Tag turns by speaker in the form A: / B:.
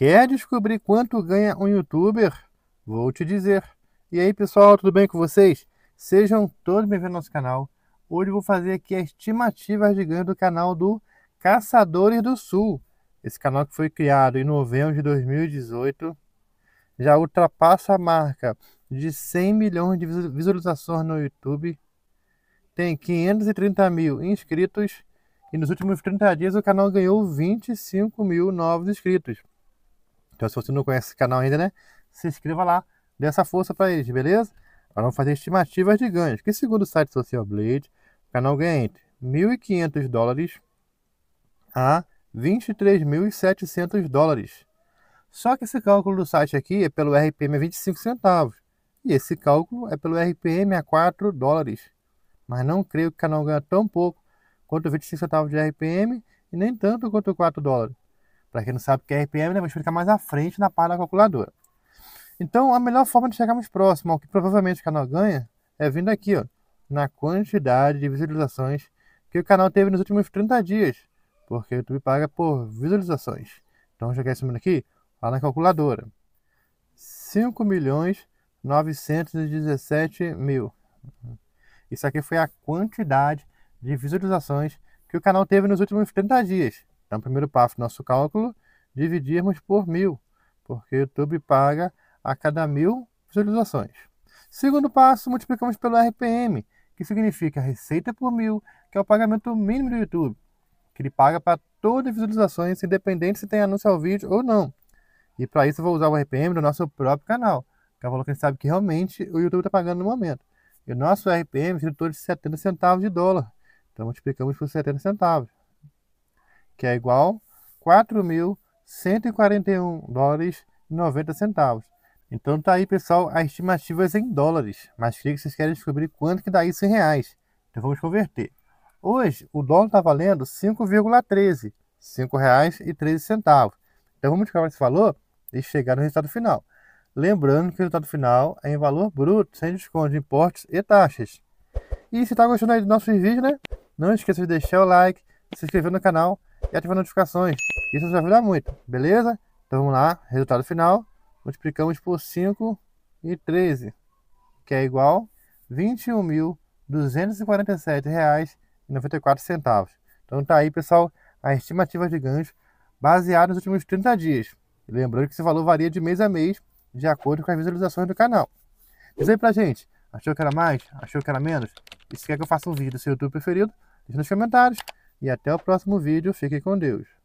A: Quer descobrir quanto ganha um youtuber? Vou te dizer. E aí, pessoal, tudo bem com vocês? Sejam todos bem-vindos ao nosso canal. Hoje eu vou fazer aqui a estimativa de ganho do canal do Caçadores do Sul. Esse canal que foi criado em novembro de 2018 já ultrapassa a marca de 100 milhões de visualizações no YouTube. Tem 530 mil inscritos e nos últimos 30 dias o canal ganhou 25 mil novos inscritos. Então, se você não conhece esse canal ainda, né? Se inscreva lá, dê essa força para eles, beleza? Agora vamos fazer estimativas de ganhos, que segundo o site Social Blade, o canal ganha entre 1.500 dólares a 23.700 dólares. Só que esse cálculo do site aqui é pelo RPM a 25 centavos. E esse cálculo é pelo RPM a 4 dólares. Mas não creio que o canal ganha tão pouco quanto 25 centavos de RPM e nem tanto quanto 4 dólares. Para quem não sabe o que é RPM, né? vou explicar mais à frente na parte da calculadora. Então, a melhor forma de chegarmos próximo ao que provavelmente o canal ganha é vindo aqui, ó, na quantidade de visualizações que o canal teve nos últimos 30 dias, porque o YouTube paga por visualizações. Então, já jogar esse número aqui, lá na calculadora. 5 milhões 917 mil. Isso aqui foi a quantidade de visualizações que o canal teve nos últimos 30 dias. Então, é o primeiro passo do nosso cálculo, dividirmos por mil, porque o YouTube paga a cada mil visualizações. Segundo passo, multiplicamos pelo RPM, que significa receita por mil, que é o pagamento mínimo do YouTube, que ele paga para todas as visualizações, independente se tem anúncio ao vídeo ou não. E para isso eu vou usar o RPM do nosso próprio canal, que é o valor que a gente sabe que realmente o YouTube está pagando no momento. E o nosso RPM é de 70 centavos de dólar. Então multiplicamos por 70 centavos que é igual a 4.141 dólares e 90 centavos. Então tá aí, pessoal, as estimativas em dólares. Mas queria que vocês querem descobrir quanto que dá isso em reais. Então vamos converter. Hoje o dólar está valendo 5,13, R$ 5,13. Então vamos ficar esse valor e chegar no resultado final. Lembrando que o resultado final é em valor bruto, sem desconto de importes e taxas. E se está gostando aí dos nossos vídeos, né? Não esqueça de deixar o like, se inscrever no canal e ativa notificações. Isso vai ajuda muito, beleza? Então vamos lá, resultado final. Multiplicamos por 5 e 13, que é igual R$ 21.247,94. Então tá aí, pessoal, a estimativa de ganhos baseada nos últimos 30 dias. Lembrando que esse valor varia de mês a mês, de acordo com as visualizações do canal. Diz aí pra gente, achou que era mais? Achou que era menos? E se quer que eu faça um vídeo do seu YouTube preferido, deixa nos comentários. E até o próximo vídeo. Fique com Deus.